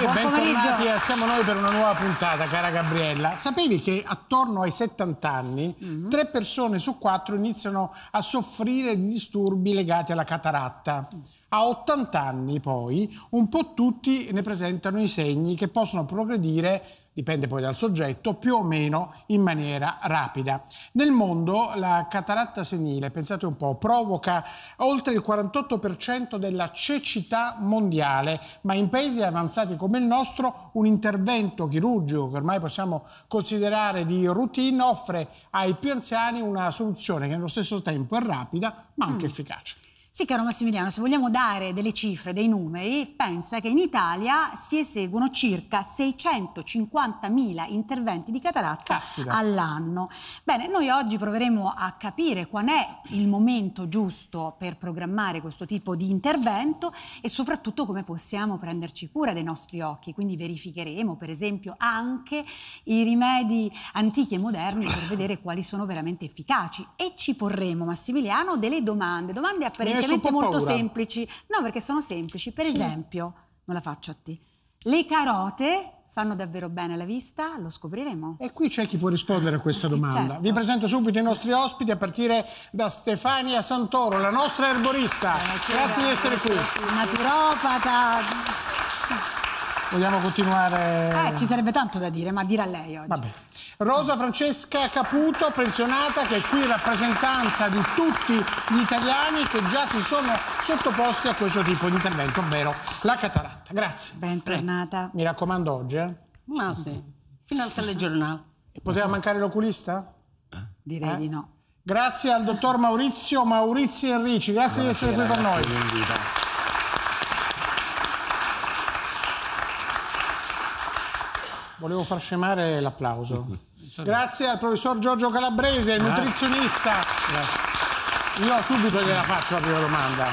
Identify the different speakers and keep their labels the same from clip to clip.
Speaker 1: Buon bentornati a Siamo Noi per una nuova puntata, cara Gabriella. Sapevi che attorno ai 70 anni mm -hmm. tre persone su quattro iniziano a soffrire di disturbi legati alla cataratta? A 80 anni poi un po' tutti ne presentano i segni che possono progredire dipende poi dal soggetto, più o meno in maniera rapida. Nel mondo la cataratta senile, pensate un po', provoca oltre il 48% della cecità mondiale, ma in paesi avanzati come il nostro un intervento chirurgico che ormai possiamo considerare di routine offre ai più anziani una soluzione che nello stesso tempo è rapida ma anche mm. efficace.
Speaker 2: Sì, caro Massimiliano, se vogliamo dare delle cifre, dei numeri, pensa che in Italia si eseguono circa 650.000 interventi di cataratta Caspita. all'anno. Bene, noi oggi proveremo a capire qual è il momento giusto per programmare questo tipo di intervento e soprattutto come possiamo prenderci cura dei nostri occhi. Quindi verificheremo, per esempio, anche i rimedi antichi e moderni per vedere quali sono veramente efficaci e ci porremo, Massimiliano, delle domande, domande a praticamente molto paura. semplici. No, perché sono semplici. Per sì. esempio, non la faccio a te, le carote fanno davvero bene alla vista? Lo scopriremo. E
Speaker 1: qui c'è chi può rispondere a questa certo. domanda. Certo. Vi presento subito i nostri ospiti a partire da Stefania Santoro, la nostra erborista. Buonasera, Grazie di essere qui. Naturopata. Vogliamo continuare? Eh, ci
Speaker 2: sarebbe tanto da dire, ma dire a lei oggi.
Speaker 1: Va bene. Rosa Francesca Caputo, pensionata, che è qui in rappresentanza di tutti gli italiani che già si sono sottoposti a questo tipo di intervento, ovvero la cataratta. Grazie. Bentornata. Eh, mi raccomando oggi, eh? Ma sì, fino al telegiornale. Poteva mancare l'oculista? Eh? Direi eh? di no. Grazie al dottor Maurizio Maurizio Enrici, grazie Buonasera, di essere qui con noi. L'invito. Volevo far scemare l'applauso. Grazie al professor Giorgio Calabrese, Grazie. nutrizionista. Grazie. Io subito gliela faccio la prima domanda.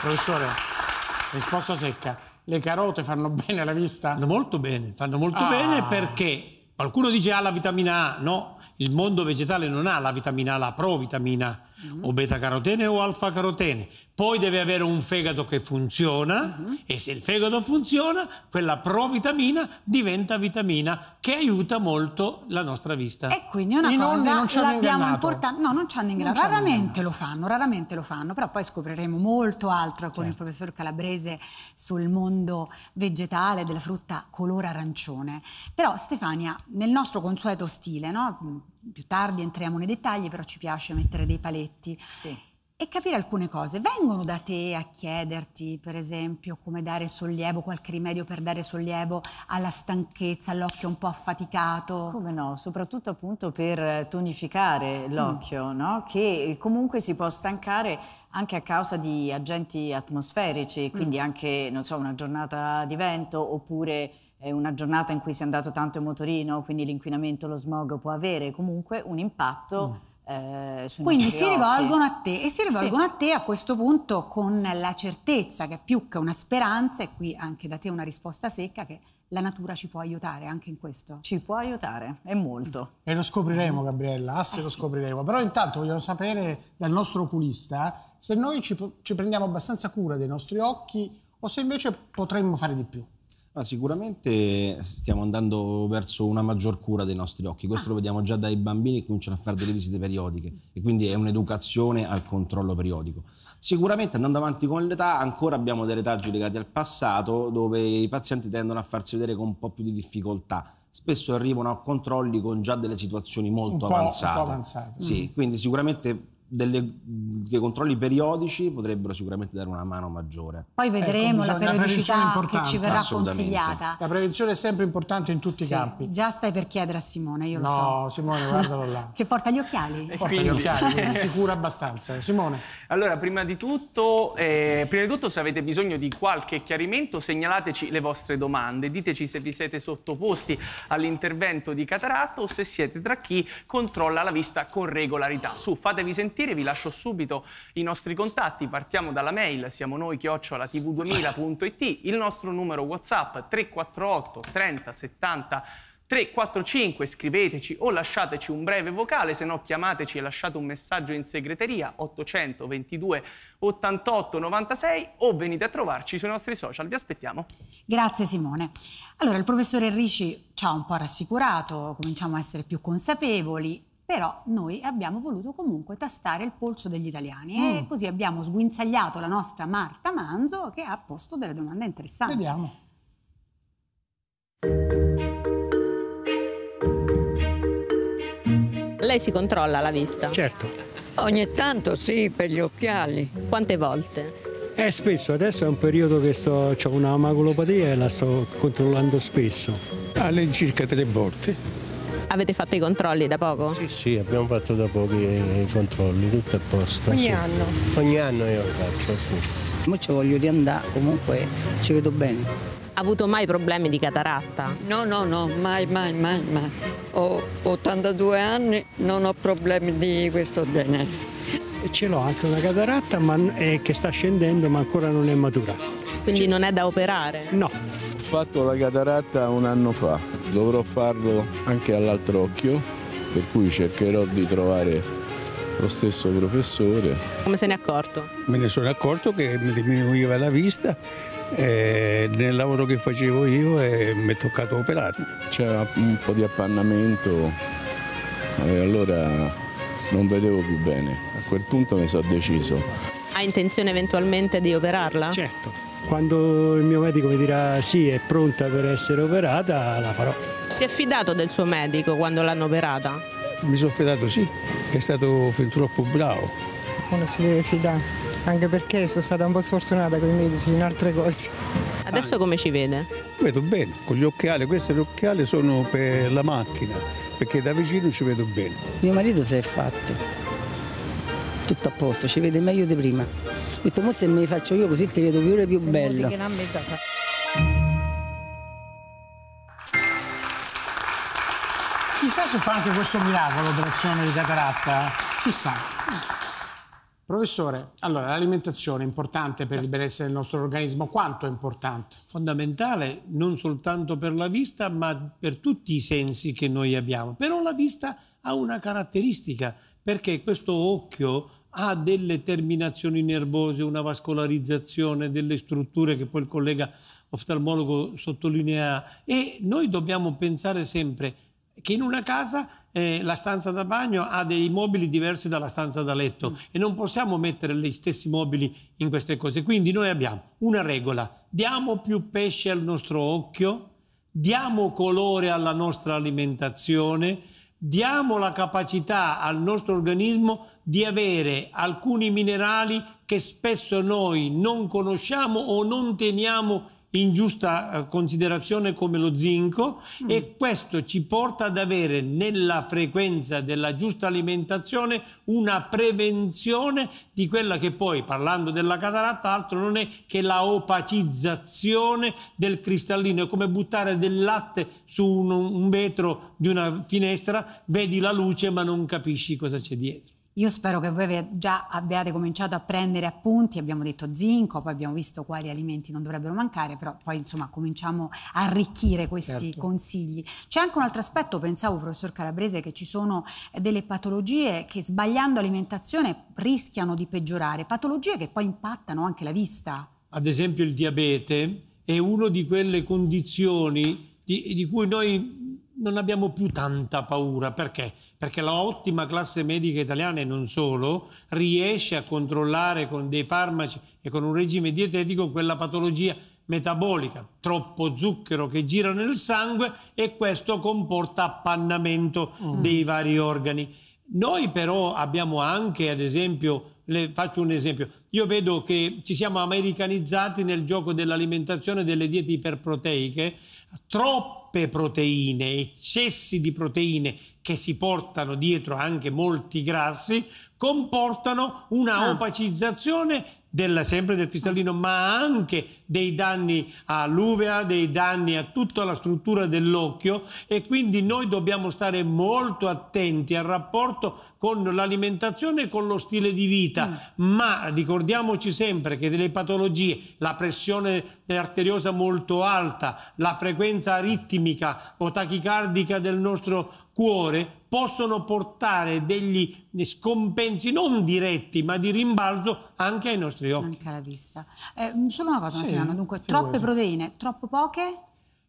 Speaker 1: Professore, risposta secca. Le carote fanno bene alla vista? Fanno molto bene,
Speaker 3: fanno molto ah. bene perché qualcuno dice ha ah, la vitamina A, no, il mondo vegetale non ha la vitamina A, la provitamina A o beta-carotene o alfa-carotene. Poi deve avere un fegato che funziona uh mhm. -huh. e se il fegato funziona, quella provitamina diventa vitamina che aiuta molto la nostra vista. E
Speaker 2: quindi è una I cosa non l'abbiamo importante. No, non ci hanno ingannato. Raramente lo fanno, raramente lo fanno, però poi scopriremo molto altro con certo. il professor Calabrese sul mondo vegetale della frutta color arancione. Però Stefania, nel nostro consueto stile, no? più tardi entriamo nei dettagli, però ci piace mettere dei paletti. Sì e capire alcune cose. Vengono da te a chiederti, per esempio, come dare sollievo, qualche rimedio per dare sollievo alla stanchezza, all'occhio un po' affaticato?
Speaker 4: Come no, soprattutto appunto per eh, tonificare mm. l'occhio, mm. no? che eh, comunque si può stancare anche a causa di agenti atmosferici, quindi mm. anche, non so, una giornata di vento oppure è una giornata in cui si è andato tanto in motorino, quindi l'inquinamento, lo smog può avere comunque un impatto. Mm. Eh, Quindi si rivolgono a te e si rivolgono sì. a te a
Speaker 2: questo punto con la certezza che più che una speranza, e qui anche da te una risposta secca, che la natura ci può aiutare anche in questo. Ci può aiutare, e molto.
Speaker 1: E lo scopriremo mm. Gabriella, eh asse eh lo sì. scopriremo. Però intanto voglio sapere dal nostro oculista se noi ci, ci prendiamo abbastanza cura dei nostri occhi o se invece potremmo fare di più.
Speaker 5: No, ah, sicuramente stiamo andando verso una maggior cura dei nostri occhi, questo ah. lo vediamo già dai bambini che cominciano a fare delle visite periodiche e quindi è un'educazione al controllo periodico. Sicuramente andando avanti con l'età ancora abbiamo dei retaggi legati al passato dove i pazienti tendono a farsi vedere con un po' più di difficoltà. Spesso arrivano a controlli con già delle situazioni molto un avanzate. Un po' avanzate. Sì, mm. quindi sicuramente delle, dei controlli periodici potrebbero sicuramente dare una mano maggiore. Poi
Speaker 2: ecco, vedremo ecco, la periodicità
Speaker 1: la che ci verrà consigliata.
Speaker 2: La prevenzione è sempre importante in tutti sì, i campi. Già stai per chiedere a Simone, io no, lo so. No, Simone, guardalo
Speaker 3: là.
Speaker 2: che porta gli occhiali. E porta quindi... gli occhiali,
Speaker 3: sicura abbastanza. Simone. Allora, prima di, tutto, eh, prima di tutto, se avete bisogno di qualche chiarimento, segnalateci le vostre domande. Diteci se vi siete sottoposti all'intervento di cataratta o se siete tra chi controlla la vista con regolarità. Su, fatevi sentire sentire, vi lascio subito i nostri contatti, partiamo dalla mail, siamo noi chiocciola tv2000.it, il nostro numero WhatsApp 348 30 70 345 scriveteci o lasciateci un breve vocale, se no chiamateci e lasciate un messaggio in segreteria 822 88 96 o venite a trovarci sui nostri social,
Speaker 2: vi aspettiamo. Grazie Simone. Allora il professore Ricci ci ha un po' rassicurato, cominciamo a essere più consapevoli, però noi abbiamo voluto comunque tastare il polso degli italiani mm. e così abbiamo sguinzagliato la nostra Marta Manzo che ha posto delle domande interessanti. Vediamo. Lei si controlla la vista? Certo. Ogni tanto
Speaker 6: sì, per gli occhiali. Quante volte?
Speaker 3: Eh, spesso, adesso è un periodo che sto, ho una maculopatia e la sto controllando spesso. All'incirca tre volte.
Speaker 2: Avete fatto i controlli da poco? Sì,
Speaker 1: sì, abbiamo fatto da pochi i controlli, tutto a posto. Ogni sì.
Speaker 6: anno?
Speaker 4: Ogni anno io faccio,
Speaker 6: sì. Io ci voglio riandare, comunque ci vedo bene ha avuto mai problemi di cataratta? No, no, no, mai, mai, mai, mai. Ho 82 anni, non ho problemi di questo genere.
Speaker 3: Ce l'ho anche una cataratta ma, eh, che sta scendendo ma ancora non è matura.
Speaker 6: Quindi non è da
Speaker 1: operare? No.
Speaker 5: Ho fatto la cataratta un anno fa dovrò farlo anche all'altro occhio, per cui cercherò di trovare lo stesso professore.
Speaker 2: Come se ne è accorto?
Speaker 5: Me
Speaker 3: ne sono accorto che mi diminuiva la vista e nel lavoro che facevo io e mi è toccato operarmi. C'era un po' di
Speaker 5: appannamento e allora non vedevo più bene. A quel punto mi sono deciso.
Speaker 2: Ha intenzione eventualmente di operarla? Certo.
Speaker 3: Quando il mio medico mi dirà sì, è pronta per essere operata, la farò.
Speaker 2: Si è fidato del suo medico quando l'hanno operata?
Speaker 3: Mi sono fidato sì, è stato fin troppo bravo.
Speaker 1: Uno si deve fidare, anche perché sono stata un po' sfortunata con i medici in altre cose.
Speaker 3: Adesso come ci vede? Vedo bene, con gli occhiali, questi gli occhiali sono per la macchina, perché da vicino ci vedo bene. Mio marito si è fatto, tutto
Speaker 6: a posto, ci vede meglio di prima. Ho detto, mo se me li faccio io così ti vedo più ore più se bello.
Speaker 1: Chissà se fa anche questo miracolo l'operazione di cataratta, chissà.
Speaker 3: Professore, allora l'alimentazione è importante per il benessere del nostro organismo, quanto è importante? Fondamentale non soltanto per la vista ma per tutti i sensi che noi abbiamo, però la vista ha una caratteristica perché questo occhio ha delle terminazioni nervose, una vascolarizzazione delle strutture che poi il collega oftalmologo sottolinea e noi dobbiamo pensare sempre che in una casa eh, la stanza da bagno ha dei mobili diversi dalla stanza da letto mm. e non possiamo mettere gli stessi mobili in queste cose. Quindi noi abbiamo una regola, diamo più pesce al nostro occhio, diamo colore alla nostra alimentazione, diamo la capacità al nostro organismo di avere alcuni minerali che spesso noi non conosciamo o non teniamo in giusta eh, considerazione come lo zinco mm. e questo ci porta ad avere nella frequenza della giusta alimentazione una prevenzione di quella che poi, parlando della cataratta, altro non è che la opacizzazione del cristallino. È come buttare del latte su un, un vetro di una finestra, vedi la luce ma non capisci cosa c'è dietro.
Speaker 2: Io spero che voi già abbiate cominciato a prendere appunti, abbiamo detto zinco, poi abbiamo visto quali alimenti non dovrebbero mancare, però poi insomma cominciamo a arricchire questi certo. consigli. C'è anche un altro aspetto, pensavo professor Calabrese, che ci sono delle patologie che sbagliando alimentazione rischiano di peggiorare, patologie che poi impattano anche la vista.
Speaker 3: Ad esempio il diabete è una di quelle condizioni di, di cui noi non abbiamo più tanta paura, perché? perché la ottima classe medica italiana e non solo riesce a controllare con dei farmaci e con un regime dietetico quella patologia metabolica, troppo zucchero che gira nel sangue e questo comporta appannamento mm. dei vari organi. Noi però abbiamo anche, ad esempio, le, faccio un esempio, io vedo che ci siamo americanizzati nel gioco dell'alimentazione delle diete iperproteiche troppe proteine, eccessi di proteine che si portano dietro anche molti grassi, comportano una ah. opacizzazione della, sempre del cristallino, ma anche dei danni all'uvea, dei danni a tutta la struttura dell'occhio e quindi noi dobbiamo stare molto attenti al rapporto con l'alimentazione e con lo stile di vita, mm. ma ricordiamoci sempre che delle patologie, la pressione arteriosa molto alta, la frequenza aritmica o tachicardica del nostro cuore possono portare degli scompensi non diretti ma di rimbalzo anche ai nostri occhi. Anche
Speaker 2: alla vista. Eh, solo una cosa, sì, dunque troppe proteine, troppo poche?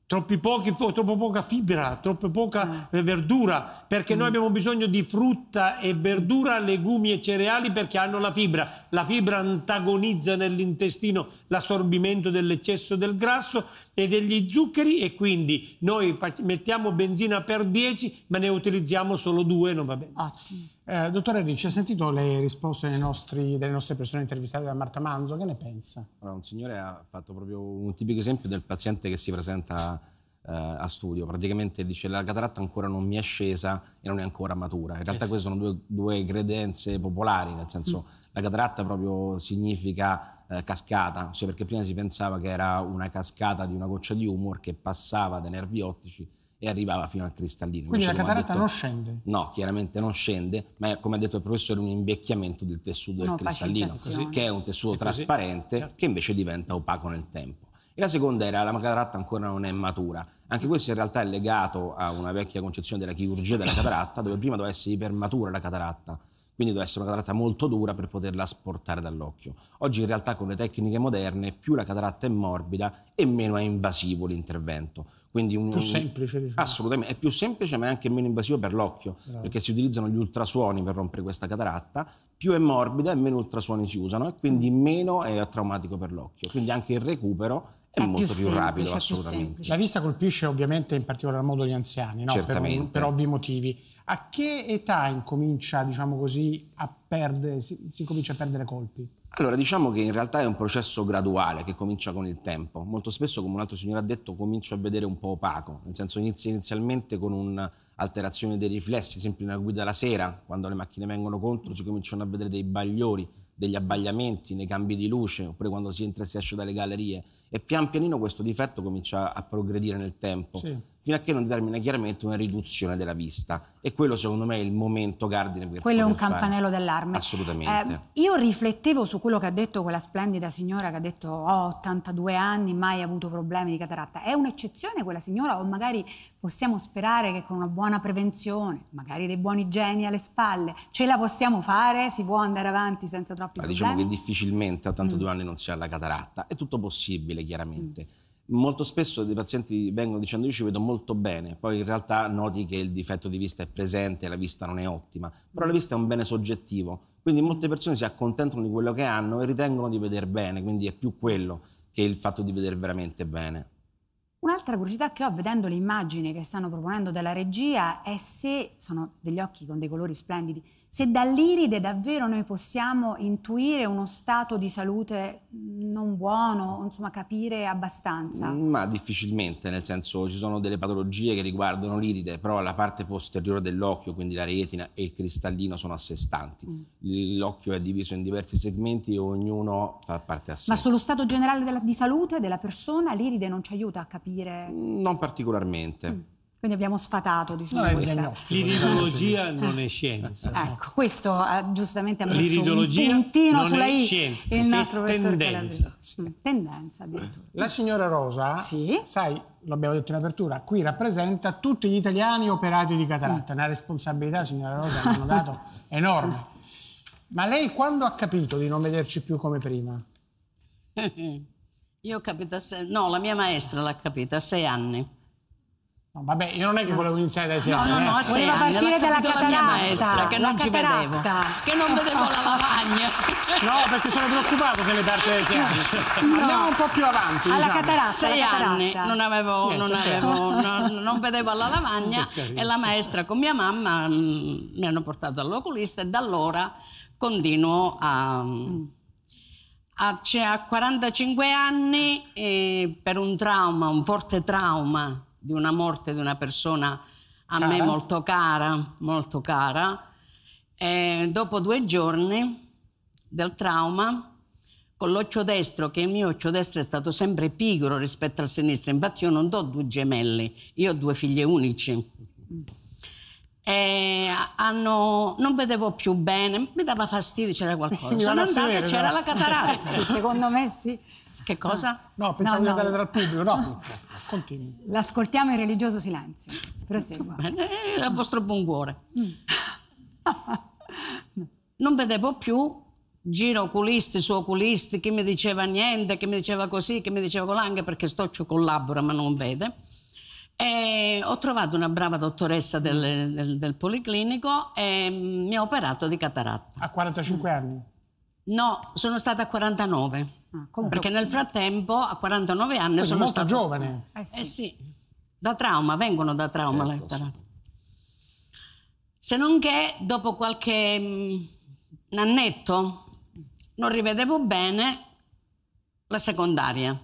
Speaker 3: Troppi pochi, troppo poca fibra, troppo poca mm. verdura, perché mm. noi abbiamo bisogno di frutta e verdura, legumi e cereali perché hanno la fibra. La fibra antagonizza nell'intestino l'assorbimento dell'eccesso del grasso e degli zuccheri e quindi noi mettiamo benzina per 10 ma ne utilizziamo solo 2, non va bene. Ottimo.
Speaker 1: Eh, dottore Ricci, ha sentito le risposte nostri, delle nostre persone intervistate da Marta Manzo? Che ne pensa?
Speaker 5: Allora, un signore ha fatto proprio un tipico esempio del paziente che si presenta eh, a studio. Praticamente dice la cataratta ancora non mi è scesa e non è ancora matura. In realtà eh sì. queste sono due, due, credenze popolari, nel senso mm. la cataratta proprio significa eh, cascata, ossia perché prima si pensava che era una cascata di una goccia di humor che passava dai nervi ottici e arrivava fino al cristallino. Quindi Invece, la cataratta detto, non scende? No, chiaramente non scende, ma è, come ha detto il professore un invecchiamento del tessuto del cristallino, che è un tessuto è trasparente certo. che invece diventa opaco nel tempo. E la seconda era la cataratta ancora non è matura. Anche questo in realtà è legato a una vecchia concezione della chirurgia della cataratta, dove prima doveva essere ipermatura la cataratta quindi deve essere una cataratta molto dura per poterla sportare dall'occhio. Oggi in realtà con le tecniche moderne più la cataratta è morbida e meno è invasivo l'intervento. Quindi un, più semplice, diciamo. Assolutamente, è più semplice ma è anche meno invasivo per l'occhio, Bravo. perché si utilizzano gli ultrasuoni per rompere questa cataratta, più è morbida e meno ultrasuoni si usano e quindi meno è traumatico per l'occhio. Quindi anche il recupero è, è molto più, più rapido, assolutamente.
Speaker 1: Più la vista colpisce ovviamente in particolar modo gli anziani, no? per, per, ovvi motivi. A che età incomincia, diciamo così, a perdere, si, si comincia a perdere colpi?
Speaker 5: Allora, diciamo che in realtà è un processo graduale che comincia con il tempo. Molto spesso, come un altro signore ha detto, comincio a vedere un po' opaco, nel senso inizia inizialmente con un'alterazione dei riflessi, sempre nella guida la sera, quando le macchine vengono contro si cominciano a vedere dei bagliori, degli abbagliamenti, nei cambi di luce, oppure quando si entra e si esce dalle gallerie. E pian pianino questo difetto comincia a progredire nel tempo. Sì fino a che non determina chiaramente una riduzione della vista. E quello secondo me è il momento Gardine. Per quello è un campanello d'allarme. Assolutamente.
Speaker 2: Eh, io riflettevo su quello che ha detto quella splendida signora che ha detto ho oh, 82 anni, mai avuto problemi di cataratta. È un'eccezione quella signora o magari possiamo sperare che con una buona prevenzione, magari dei buoni geni alle spalle, ce la possiamo fare, si può andare avanti
Speaker 5: senza troppi Ma problemi? Diciamo che difficilmente a 82 mm. anni non si ha la cataratta. È tutto possibile chiaramente. Mm molto spesso dei pazienti vengono dicendo io ci vedo molto bene, poi in realtà noti che il difetto di vista è presente, la vista non è ottima, però la vista è un bene soggettivo, quindi molte persone si accontentano di quello che hanno e ritengono di vedere bene, quindi è più quello che il fatto di vedere veramente bene.
Speaker 2: Un'altra curiosità che ho vedendo le immagini che stanno proponendo dalla regia è se sono degli occhi con dei colori splendidi, se dall'iride davvero noi possiamo intuire uno stato di salute non buono, insomma capire abbastanza?
Speaker 5: Ma difficilmente, nel senso ci sono delle patologie che riguardano l'iride, però la parte posteriore dell'occhio, quindi la retina e il cristallino sono a sé stanti. Mm. L'occhio è diviso in diversi segmenti e ognuno fa parte a sé. Ma
Speaker 2: sullo stato generale della, di salute della persona l'iride non ci aiuta a capire?
Speaker 5: Non particolarmente. Mm.
Speaker 2: Quindi abbiamo sfatato, diciamo. No,
Speaker 5: L'iridologia non è scienza. ecco,
Speaker 2: questo eh, giustamente ha messo un puntino sulla è scienza, il nostro professor tendenza. Mm, tendenza, addirittura.
Speaker 1: La signora Rosa, sì? sai, l'abbiamo detto in apertura, qui rappresenta tutti gli italiani operati di cataratta. Una responsabilità, signora Rosa, che hanno dato enorme. Ma lei quando ha capito di non vederci più come prima?
Speaker 6: Io ho capito, no, la mia maestra l'ha capita a sei anni
Speaker 1: No, vabbè, io non è che volevo iniziare da
Speaker 6: Siamo. No, no, no, eh. voleva partire dalla cataratta, maestra, che non ci vedevo, che non vedevo la lavagna.
Speaker 1: No, perché sono preoccupato se le parte da sei No. Andiamo un po' più avanti, Alla diciamo. cataratta. Sei cataratta. anni, non avevo, Niente, non, avevo
Speaker 6: non, non, vedevo la lavagna e la maestra con mia mamma mh, mm, mi hanno portato all'oculista e da allora continuo a... Mm. A, 45 cioè, anni, eh, per un trauma, un forte trauma di una morte di una persona a cara. me molto cara, molto cara. E dopo due giorni del trauma, con l'occhio destro, che il mio occhio destro è stato sempre pigro rispetto al sinistro, infatti io non do due gemelli, io ho due figlie unici. E hanno, non vedevo più bene, mi dava fastidio, c'era qualcosa. Sono andata e c'era la cataratta. sì,
Speaker 2: secondo me sì. Che cosa? No, no pensavo no, di andare no. dal pubblico, no. Continui. L'ascoltiamo in religioso silenzio. Prosegua. È al
Speaker 6: vostro buon cuore.
Speaker 2: Mm. non vedevo più
Speaker 6: giro oculisti su oculisti, chi mi diceva niente, chi mi diceva così, chi mi diceva colà, anche perché Stoccio collabora ma non vede. E ho trovato una brava dottoressa del, del, del, Policlinico e mi ha operato di cataratta.
Speaker 1: A 45 anni?
Speaker 6: No, sono stata a 49. Ah, perché nel frattempo a 49 anni Quindi sono molto stata... giovane. Eh, eh sì. eh sì. da trauma, vengono da trauma certo, lettera. Sì. Se non che dopo qualche mh, mm, annetto non rivedevo bene la secondaria.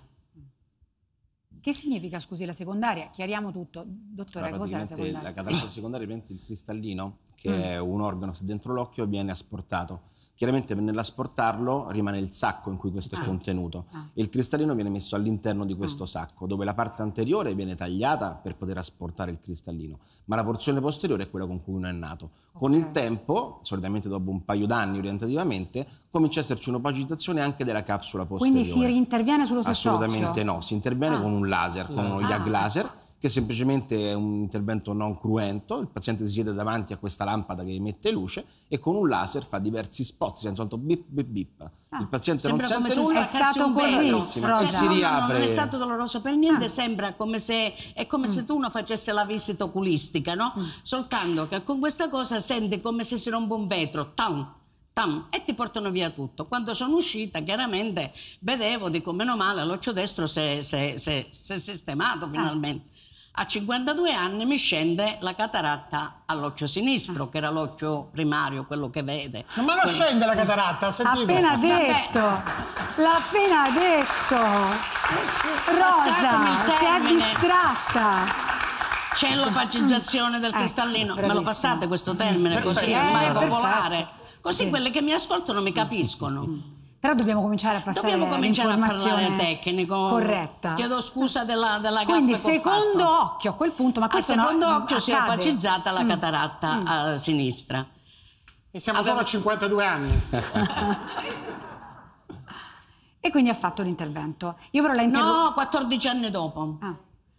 Speaker 2: Che significa, scusi, la secondaria? Chiariamo tutto. Dottore, allora, è la secondaria? La catarata
Speaker 5: secondaria è il cristallino che mm. è un organo che dentro l'occhio viene asportato. Chiaramente nell'asportarlo rimane il sacco in cui questo è ah. contenuto e ah. il cristallino viene messo all'interno di questo mm. sacco, dove la parte anteriore viene tagliata per poter asportare il cristallino, ma la porzione posteriore è quella con cui uno è nato. Okay. Con il tempo, solitamente dopo un paio d'anni orientativamente, comincia ad esserci un'opacitazione anche della capsula posteriore. Quindi si
Speaker 2: interviene sullo stesso Assolutamente occhio?
Speaker 5: no, si interviene ah. con un laser, con uno ah. YAG laser che semplicemente è un intervento non cruento, il paziente si siede davanti a questa lampada che emette luce e con un laser fa diversi spot, si sente bip bip bip. Ah, il paziente non sente nulla, è stato così, e si riapre. No, non è stato
Speaker 6: doloroso per niente, ah. sembra come se è come mm. se tu uno facesse la visita oculistica, no? Mm. Soltanto che con questa cosa sente come se si rompe un vetro, tam, Tam, e ti portano via tutto. Quando sono uscita, chiaramente vedevo, dico meno male, l'occhio destro si è sistemato ah. finalmente. A 52 anni mi scende la cataratta all'occhio sinistro, che era l'occhio primario, quello che vede. Ma non quello... scende la cataratta, sentite. Appena detto,
Speaker 2: l'ha appena detto. Rosa, si è distratta. C'è
Speaker 6: l'opacizzazione del cristallino. Eh, Me lo passate questo termine così, è ormai eh, popolare. Così sì. quelle che mi ascoltano mi capiscono.
Speaker 2: Però dobbiamo cominciare a passare Dobbiamo cominciare a parlare tecnico.
Speaker 6: Corretta. Chiedo scusa della, della Quindi secondo
Speaker 2: occhio, a quel punto, ma questo A secondo occhio accade. si è opacizzata la mm.
Speaker 6: cataratta mm. a sinistra. E siamo Avevo... solo
Speaker 1: a 52 anni.
Speaker 2: e quindi ha fatto l'intervento. Io però la interrompo. No, 14
Speaker 6: anni dopo. Ah.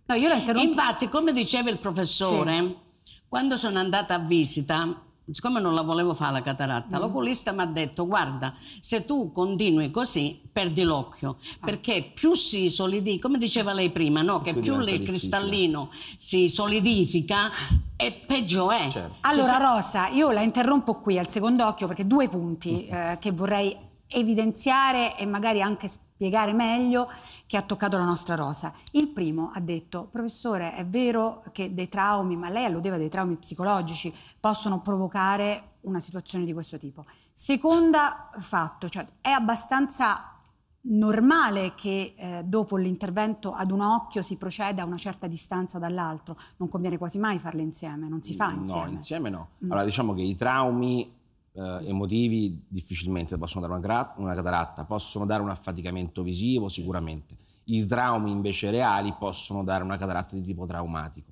Speaker 6: No, io la interrompo. Infatti, come diceva il professore, sì. quando sono andata a visita siccome non la volevo fare la cataratta, mm. l'oculista mi ha detto guarda, se tu continui così perdi l'occhio, ah. perché più si solidifica, come diceva lei prima, no? che più il cristallino si solidifica e peggio
Speaker 7: è. Certo. Allora
Speaker 2: Rosa, io la interrompo qui al secondo occhio perché due punti mm. eh, che vorrei evidenziare e magari anche spiegare spiegare meglio che ha toccato la nostra rosa. Il primo ha detto, professore, è vero che dei traumi, ma lei alludeva dei traumi psicologici, possono provocare una situazione di questo tipo. Secondo fatto, cioè è abbastanza normale che eh, dopo l'intervento ad un occhio si proceda a una certa distanza dall'altro, non conviene quasi mai farle insieme, non si fa insieme. No,
Speaker 5: insieme no. Mm. Allora diciamo che i traumi eh, emotivi difficilmente possono dare una, gra- una, cataratta, possono dare un affaticamento visivo sicuramente. I traumi invece reali possono dare una cataratta di tipo traumatico.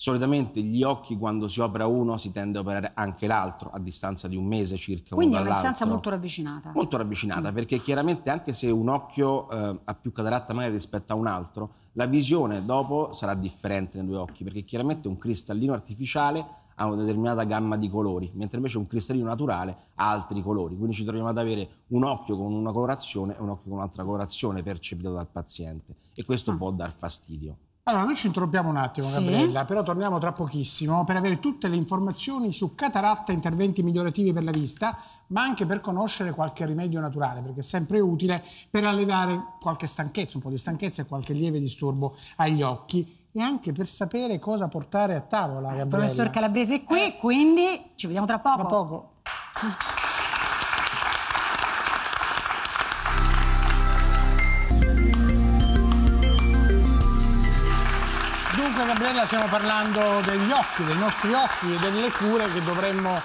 Speaker 5: Solitamente gli occhi quando si opera uno si tende a operare anche l'altro a distanza di un mese circa. Quindi è una distanza molto
Speaker 2: ravvicinata. Molto
Speaker 5: ravvicinata mm. perché chiaramente anche se un occhio eh, ha più cataratta magari rispetto a un altro, la visione dopo sarà differente nei due occhi perché chiaramente un cristallino artificiale ha una determinata gamma di colori, mentre invece un cristallino naturale ha altri colori, quindi ci troviamo ad avere un occhio con una colorazione e un occhio con un'altra colorazione percepita dal paziente e questo ah. può dar fastidio.
Speaker 1: Allora, noi ci interrompiamo un attimo, sì. Gabriella, però torniamo tra pochissimo per avere tutte le informazioni su cataratta, interventi migliorativi per la vista, ma anche per conoscere qualche rimedio naturale, perché è sempre utile per alleviare qualche stanchezza, un po' di stanchezza e qualche lieve disturbo agli occhi e anche per sapere cosa portare a tavola. Eh, Gabriella. Il professor Calabrese è
Speaker 2: qui, eh. quindi ci vediamo tra poco. Tra poco.
Speaker 1: Dunque Gabriella stiamo parlando degli occhi, dei nostri occhi e delle cure che dovremmo eh,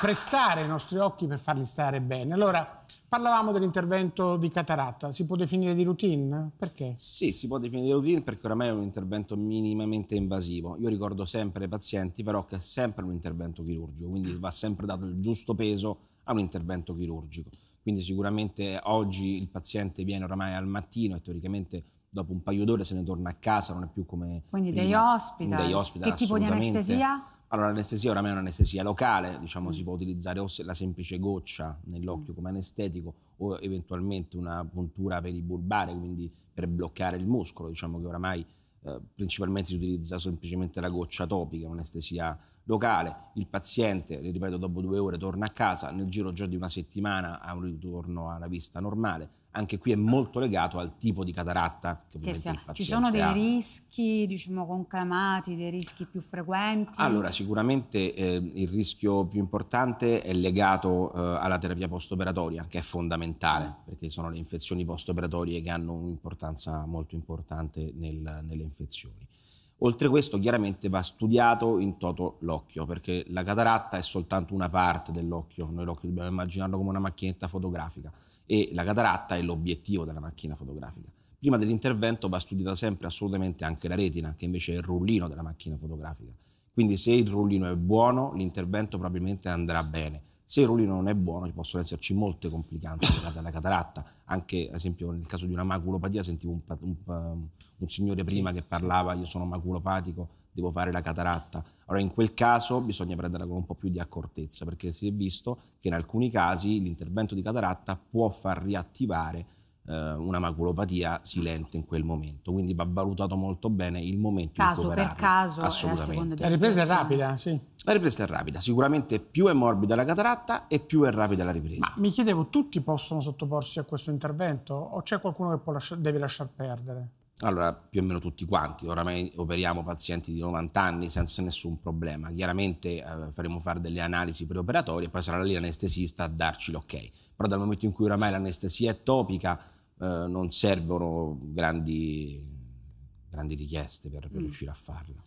Speaker 1: prestare ai nostri occhi per farli stare bene. Allora, Parlavamo dell'intervento di cataratta, si può definire di routine? Perché?
Speaker 5: Sì, si può definire di routine perché oramai è un intervento minimamente invasivo. Io ricordo sempre ai pazienti però che è sempre un intervento chirurgico, quindi va sempre dato il giusto peso a un intervento chirurgico. Quindi sicuramente oggi il paziente viene oramai al mattino e teoricamente dopo un paio d'ore se ne torna a casa, non è più come...
Speaker 2: Quindi prima. dei ospita. Che tipo di anestesia?
Speaker 5: Allora, l'anestesia oramai è un'anestesia locale, diciamo si mm. può utilizzare o la semplice goccia nell'occhio mm. come anestetico o eventualmente una puntura peribulbare, quindi per bloccare il muscolo, diciamo che oramai eh, principalmente si utilizza semplicemente la goccia topica, un'anestesia locale. Il paziente, ripeto, dopo due ore torna a casa, nel giro già di una settimana ha un ritorno alla vista normale anche qui è molto legato al tipo di cataratta che ovviamente che Ci sono dei ha.
Speaker 2: rischi, diciamo, conclamati, dei rischi più frequenti? Allora,
Speaker 5: sicuramente eh, il rischio più importante è legato eh, alla terapia postoperatoria, che è fondamentale, mm. perché sono le infezioni postoperatorie che hanno un'importanza molto importante nel, nelle infezioni. Oltre questo chiaramente va studiato in toto l'occhio, perché la cataratta è soltanto una parte dell'occhio, noi l'occhio dobbiamo immaginarlo come una macchinetta fotografica e la cataratta è l'obiettivo della macchina fotografica. Prima dell'intervento va studiata sempre assolutamente anche la retina, che invece è il rullino della macchina fotografica. Quindi se il rullino è buono, l'intervento probabilmente andrà bene se il rulino non è buono, ci possono esserci molte complicanze legate alla cataratta. Anche, ad esempio, nel caso di una maculopatia, sentivo un, un, un signore prima che parlava, io sono maculopatico, devo fare la cataratta. Allora, in quel caso bisogna prenderla con un po' più di accortezza, perché si è visto che in alcuni casi l'intervento di cataratta può far riattivare eh, una maculopatia silente in quel momento. Quindi va valutato molto bene il momento caso per caso, eh, assolutamente. La ripresa è rapida, sì. La ripresa è rapida, sicuramente più è morbida la cataratta e più è rapida la ripresa. Ma
Speaker 1: mi chiedevo, tutti possono sottoporsi a questo intervento o c'è qualcuno che lascia, deve lasciar perdere?
Speaker 5: Allora, più o meno tutti quanti, oramai operiamo pazienti di 90 anni senza nessun problema. Chiaramente eh, faremo fare delle analisi preoperatorie e poi sarà lì l'anestesista a darci l'ok. Però dal momento in cui oramai l'anestesia è topica, eh, non servono grandi, grandi richieste per, per mm. riuscire a farla.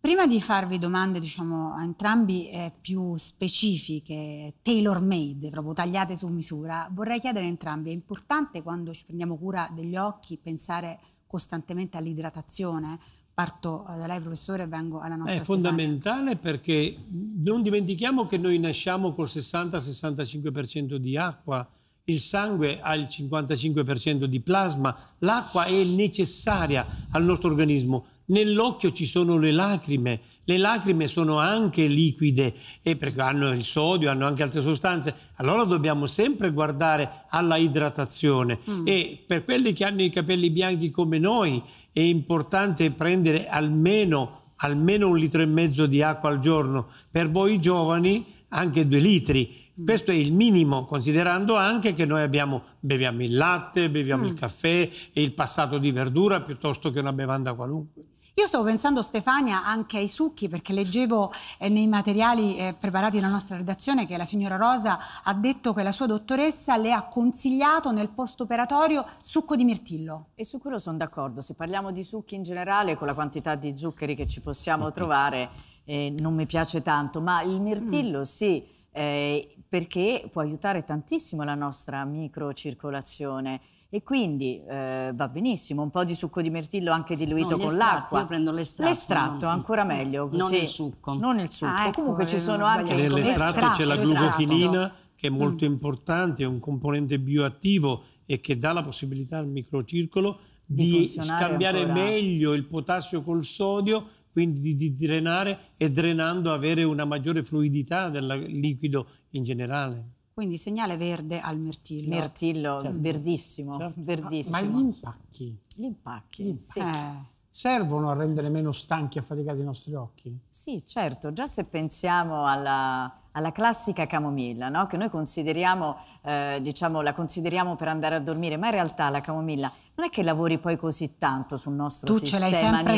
Speaker 2: Prima di farvi domande, diciamo, a entrambi eh, più specifiche, tailor-made, proprio tagliate su misura, vorrei chiedere a entrambi, è importante quando ci prendiamo cura degli occhi pensare costantemente all'idratazione? Parto eh, da lei, professore, e vengo alla nostra È Stefania.
Speaker 3: fondamentale perché non dimentichiamo che noi nasciamo col 60-65% di acqua il sangue ha il 55% di plasma, l'acqua è necessaria al nostro organismo. Nell'occhio ci sono le lacrime, le lacrime sono anche liquide e perché hanno il sodio, hanno anche altre sostanze, allora dobbiamo sempre guardare alla idratazione mm. e per quelli che hanno i capelli bianchi come noi è importante prendere almeno almeno un litro e mezzo di acqua al giorno, per voi giovani anche due litri questo è il minimo, considerando anche che noi abbiamo, beviamo il latte, beviamo mm. il caffè e il passato di verdura piuttosto che una bevanda qualunque.
Speaker 2: Io stavo pensando, Stefania, anche ai succhi, perché leggevo eh, nei materiali eh, preparati nella nostra redazione che la signora Rosa ha detto che la sua dottoressa le ha consigliato nel post-operatorio succo di mirtillo.
Speaker 4: E su quello sono d'accordo. Se parliamo di succhi in generale, con la quantità di zuccheri che ci possiamo trovare, eh, non mi piace tanto, ma il mirtillo mm. sì eh, perché può aiutare tantissimo la nostra microcircolazione. E quindi eh, va benissimo, un po' di succo di mirtillo anche diluito no, con l'acqua. Io prendo l'estratto. L'estratto, non, ancora meglio. Non il succo. Non il succo. Ah, ecco, Comunque ci sono anche... Nell'estratto c'è la glucochinina esatto.
Speaker 3: che è molto mm. importante, è un componente bioattivo e che dà la possibilità al microcircolo di, di scambiare ancora. meglio il potassio col sodio quindi di, di drenare e drenando avere una maggiore fluidità del liquido in generale.
Speaker 2: Quindi segnale verde al mirtillo. Mirtillo, certo.
Speaker 4: verdissimo, certo. verdissimo. Ma, ma gli impacchi? Gli impacchi, gli impacchi. Sì. Eh.
Speaker 1: Servono a rendere meno stanchi e affaticati i nostri occhi?
Speaker 4: Sì, certo. Già se pensiamo alla, alla classica camomilla, no? che noi consideriamo, eh, diciamo, la consideriamo per andare a dormire, ma in realtà la camomilla non è che lavori poi così tanto sul nostro tu sistema nervoso. Tu ce l'hai sempre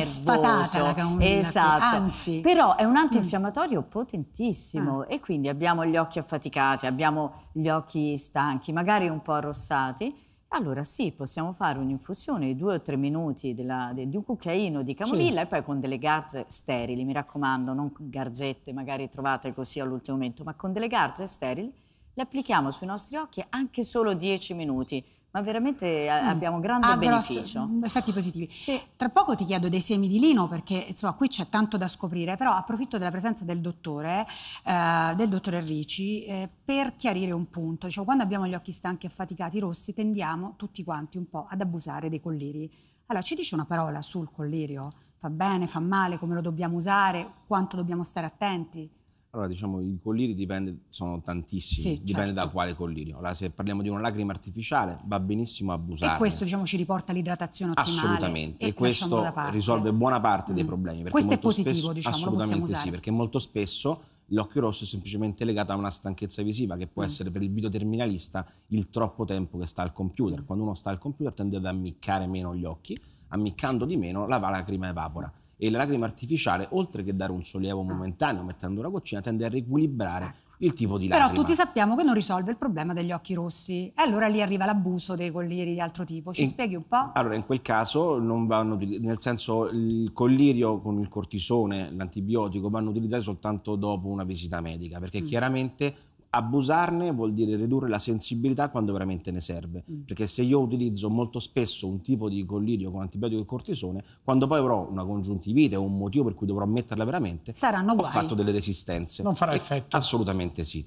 Speaker 4: nervoso. sfatata la camomilla. Esatto. Anzi. Però è un antinfiammatorio mm. potentissimo ah. e quindi abbiamo gli occhi affaticati, abbiamo gli occhi stanchi, magari un po' arrossati, allora sì, possiamo fare un'infusione di due o tre minuti della, de, di un cucchiaino di camomilla sì. e poi con delle garze sterili, mi raccomando, non garzette magari trovate così all'ultimo momento, ma con delle garze sterili le applichiamo sui nostri occhi anche solo dieci minuti. Ma veramente eh, mm. abbiamo grande ah, beneficio. Grosso,
Speaker 2: effetti positivi. Sì. Tra poco ti chiedo dei semi di lino perché insomma, qui c'è tanto da scoprire, però approfitto della presenza del dottore, eh, del dottore Ricci, eh, per chiarire un punto. Diciamo, quando abbiamo gli occhi stanchi e affaticati rossi tendiamo tutti quanti un po' ad abusare dei colliri. Allora ci dice una parola sul collirio? Fa bene, fa male, come lo dobbiamo usare, quanto dobbiamo stare attenti?
Speaker 5: Allora, diciamo, i colliri dipende, sono tantissimi, sì, dipende certo. da quale collirio. Allora, se parliamo di una lacrima artificiale, va benissimo abusare. E questo,
Speaker 2: diciamo, ci riporta all'idratazione ottimale. Assolutamente, e, e questo risolve
Speaker 5: buona parte mm. dei problemi. Questo è positivo, spesso, diciamo, Assolutamente sì, perché molto spesso l'occhio rosso è semplicemente legato a una stanchezza visiva che può mm. essere per il videoterminalista il troppo tempo che sta al computer. Mm. Quando uno sta al computer tende ad ammiccare meno gli occhi, ammiccando di meno la lacrima evapora e la lacrima artificiale, oltre che dare un sollievo ah. momentaneo mettendo una goccina, tende a riequilibrare ecco. il tipo di lacrima. Però tutti
Speaker 2: sappiamo che non risolve il problema degli occhi rossi e allora lì arriva l'abuso dei colliri di altro tipo. Ci in, spieghi un po'?
Speaker 5: Allora, in quel caso non vanno nel senso il collirio con il cortisone, l'antibiotico vanno utilizzati soltanto dopo una visita medica, perché mm. chiaramente abusarne vuol dire ridurre la sensibilità quando veramente ne serve, mm. perché se io utilizzo molto spesso un tipo di collirio con antibiotico e cortisone, quando poi avrò una congiuntivite o un motivo per cui dovrò metterla veramente,
Speaker 2: Saranno ho guai. fatto
Speaker 5: delle resistenze. Non farà e effetto. Assolutamente sì.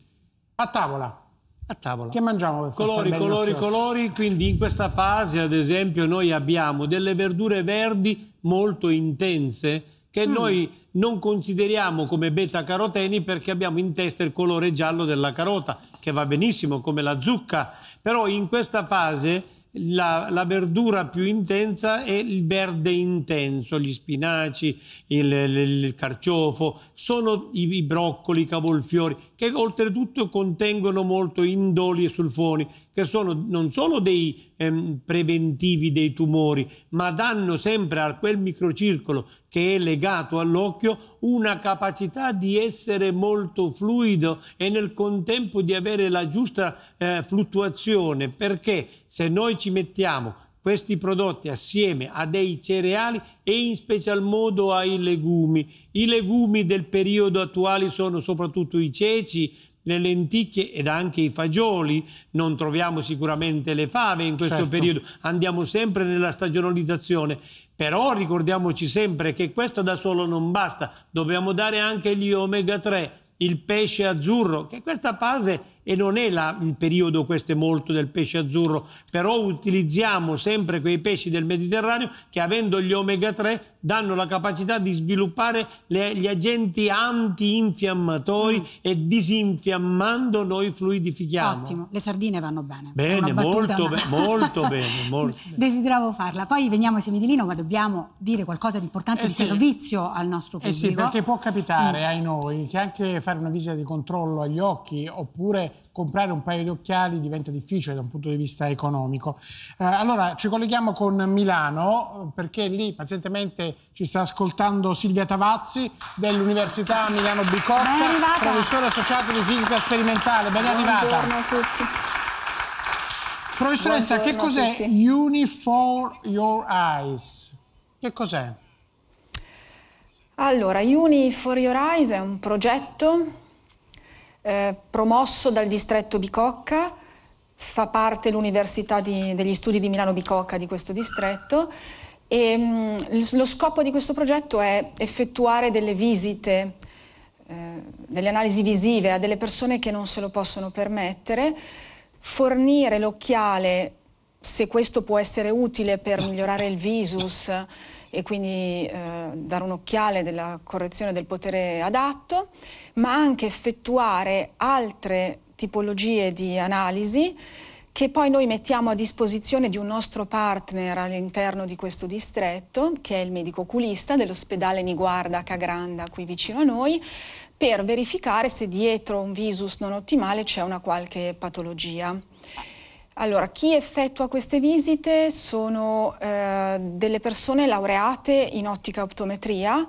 Speaker 5: A tavola. A tavola. Che mangiamo per Colori, colori,
Speaker 3: colori. Quindi in questa fase, ad esempio, noi abbiamo delle verdure verdi molto intense, che mm. noi non consideriamo come beta caroteni perché abbiamo in testa il colore giallo della carota, che va benissimo come la zucca, però in questa fase la, la verdura più intensa è il verde intenso, gli spinaci, il, il, il carciofo, sono i, i broccoli, i cavolfiori, che oltretutto contengono molto indoli e sulfoni che sono non solo dei ehm, preventivi dei tumori, ma danno sempre a quel microcircolo che è legato all'occhio una capacità di essere molto fluido e nel contempo di avere la giusta eh, fluttuazione, perché se noi ci mettiamo questi prodotti assieme a dei cereali e in special modo ai legumi. I legumi del periodo attuale sono soprattutto i ceci, le lenticchie ed anche i fagioli, non troviamo sicuramente le fave in questo certo. periodo, andiamo sempre nella stagionalizzazione. Però ricordiamoci sempre che questo da solo non basta, dobbiamo dare anche gli omega 3, il pesce azzurro, che questa fase è e non è la, il periodo questo è molto del pesce azzurro, però utilizziamo sempre quei pesci del Mediterraneo che avendo gli omega 3 danno la capacità di sviluppare le, gli agenti antinfiammatori mm. e disinfiammando noi fluidifichiamo. Ottimo,
Speaker 2: le sardine vanno bene. Bene, molto, be molto bene. Molto Desideravo farla. Poi veniamo ai semi di lino, ma dobbiamo dire qualcosa di importante eh di sì. servizio al nostro pubblico. Eh sì, perché
Speaker 1: può capitare mm. ai noi che anche fare una visita di controllo agli occhi oppure comprare un paio di occhiali diventa difficile da un punto di vista economico. Eh, allora ci colleghiamo con Milano perché lì pazientemente ci sta ascoltando Silvia Tavazzi dell'Università Milano Bicocca, professore associato di fisica sperimentale. Ben arrivata. Buongiorno a
Speaker 4: tutti. Professoressa, Buongiorno che cos'è
Speaker 1: Uni for Your Eyes? Che cos'è?
Speaker 7: Allora, Uni for Your Eyes è un progetto eh, promosso dal distretto Bicocca, fa parte l'Università degli Studi di Milano Bicocca di questo distretto e mh, mm, lo scopo di questo progetto è effettuare delle visite, eh, delle analisi visive a delle persone che non se lo possono permettere, fornire l'occhiale se questo può essere utile per migliorare il visus, e quindi eh, dare un occhiale della correzione del potere adatto, ma anche effettuare altre tipologie di analisi che poi noi mettiamo a disposizione di un nostro partner all'interno di questo distretto, che è il medico oculista dell'ospedale Niguarda Cagranda, qui vicino a noi, per verificare se dietro un visus non ottimale c'è una qualche patologia. Allora, chi effettua queste visite sono eh, delle persone laureate in ottica optometria,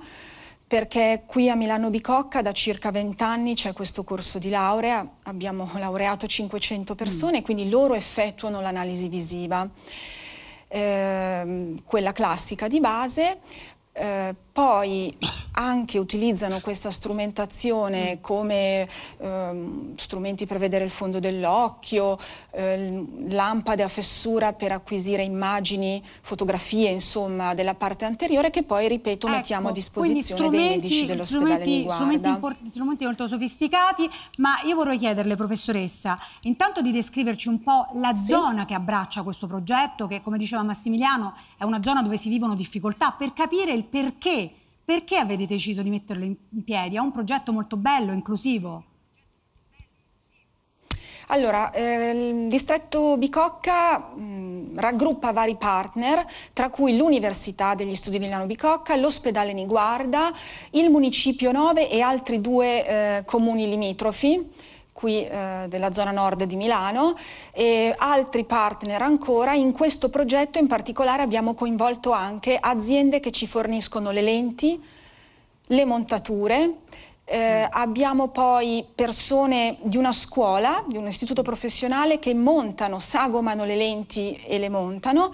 Speaker 7: perché qui a Milano Bicocca da circa 20 anni c'è questo corso di laurea, abbiamo laureato 500 persone, mm. quindi loro effettuano l'analisi visiva, eh, quella classica di base, eh, poi anche utilizzano questa strumentazione come ehm, strumenti per vedere il fondo dell'occhio, eh, lampade a fessura per acquisire immagini, fotografie insomma della parte anteriore che poi ripeto ecco, mettiamo a disposizione dei medici dell'ospedale strumenti, strumenti,
Speaker 2: strumenti molto sofisticati ma io vorrei chiederle professoressa intanto di descriverci un po' la sì. zona che abbraccia questo progetto che come diceva Massimiliano è una zona dove si vivono difficoltà per capire il perché perché avete deciso di metterlo in piedi? È un progetto molto bello, inclusivo.
Speaker 7: Allora, eh, il distretto Bicocca mh, mm, raggruppa vari partner, tra cui l'Università degli Studi di Milano Bicocca, l'ospedale Niguarda, il Municipio 9 e altri due eh, comuni limitrofi qui eh, della zona nord di Milano e altri partner ancora. In questo progetto in particolare abbiamo coinvolto anche aziende che ci forniscono le lenti, le montature, eh, abbiamo poi persone di una scuola, di un istituto professionale che montano, sagomano le lenti e le montano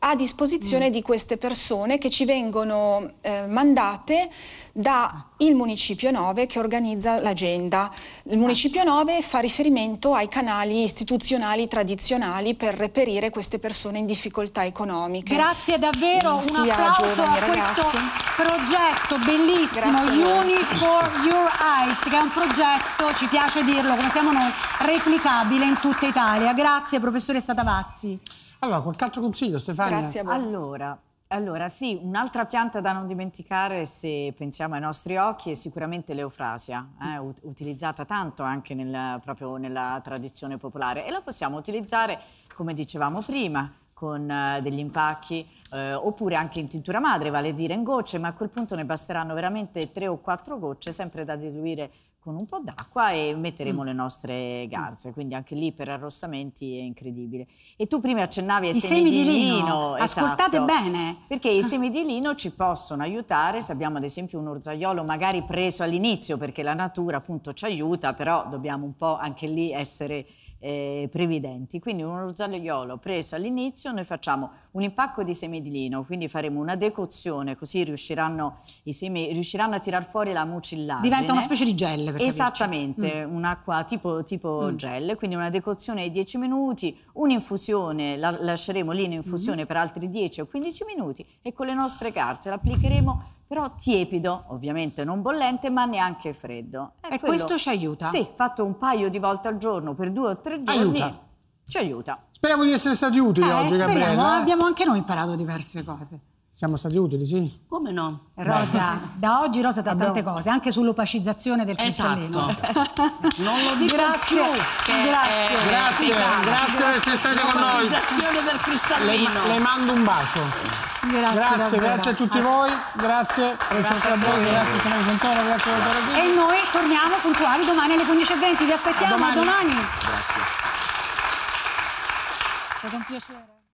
Speaker 7: a disposizione mm. di queste persone che ci vengono eh, mandate dal Municipio 9 che organizza l'agenda. Il ah. Municipio 9 fa riferimento ai canali istituzionali tradizionali per reperire queste persone in difficoltà economiche. Grazie
Speaker 2: davvero, un Sia applauso giovani, a questo progetto bellissimo, Unifor Your Eyes, che è un progetto, ci piace dirlo, come siamo noi, replicabile in tutta Italia. Grazie professoressa Tavazzi.
Speaker 4: Allora, qualche altro consiglio, Stefania? Grazie a voi. Allora, allora, sì, un'altra pianta da non dimenticare se pensiamo ai nostri occhi è sicuramente l'eufrasia, eh, mm. ut utilizzata tanto anche nel, proprio nella tradizione popolare e la possiamo utilizzare, come dicevamo prima, con eh, degli impacchi eh, oppure anche in tintura madre, vale a dire in gocce, ma a quel punto ne basteranno veramente tre o quattro gocce, sempre da diluire con un po' d'acqua e metteremo mm. le nostre mm. garze, quindi anche lì per arrossamenti è incredibile. E tu prima accennavi ai I semi, semi di lino, lino. ascoltate esatto, bene. Perché i ah. semi di lino ci possono aiutare se abbiamo ad esempio un orzaiolo magari preso all'inizio perché la natura appunto ci aiuta, però dobbiamo un po' anche lì essere eh, previdenti. Quindi un orzagliolo preso all'inizio, noi facciamo un impacco di semi di lino, quindi faremo una decozione, così riusciranno, i semi, riusciranno a tirar fuori la mucillagine. Diventa una specie di gel, per Esattamente, mm. un'acqua tipo, tipo mm. gel, quindi una decozione di 10 minuti, un'infusione, la lasceremo lì in infusione mm. per altri 10 o 15 minuti e con le nostre calze l'applicheremo però tiepido, ovviamente non bollente, ma neanche freddo. È e, quello, questo ci aiuta? Sì, fatto un paio di volte al giorno per due o tre tre giorni aiuta. ci aiuta.
Speaker 1: Speriamo di essere stati utili eh, oggi, speriamo. Gabriella. Eh.
Speaker 4: Abbiamo anche noi imparato
Speaker 2: diverse cose.
Speaker 1: Siamo stati utili, sì.
Speaker 2: Come no? Rosa, da oggi Rosa da tante cose, anche sull'opacizzazione del cristallino. Esatto.
Speaker 1: non lo
Speaker 6: dico grazie. più.
Speaker 2: Grazie. Grazie. Grazie. grazie. grazie per essere stati
Speaker 1: con noi. L'opacizzazione
Speaker 2: del cristallino. Le, le mando
Speaker 1: un bacio.
Speaker 2: Grazie, grazie, grazie a tutti voi, grazie professor Sabrosi, grazie Stefano Santoro, grazie dottore Guidi. E noi torniamo puntuali domani alle 15.20, vi aspettiamo, a domani. A domani. Grazie.
Speaker 7: È stato un piacere.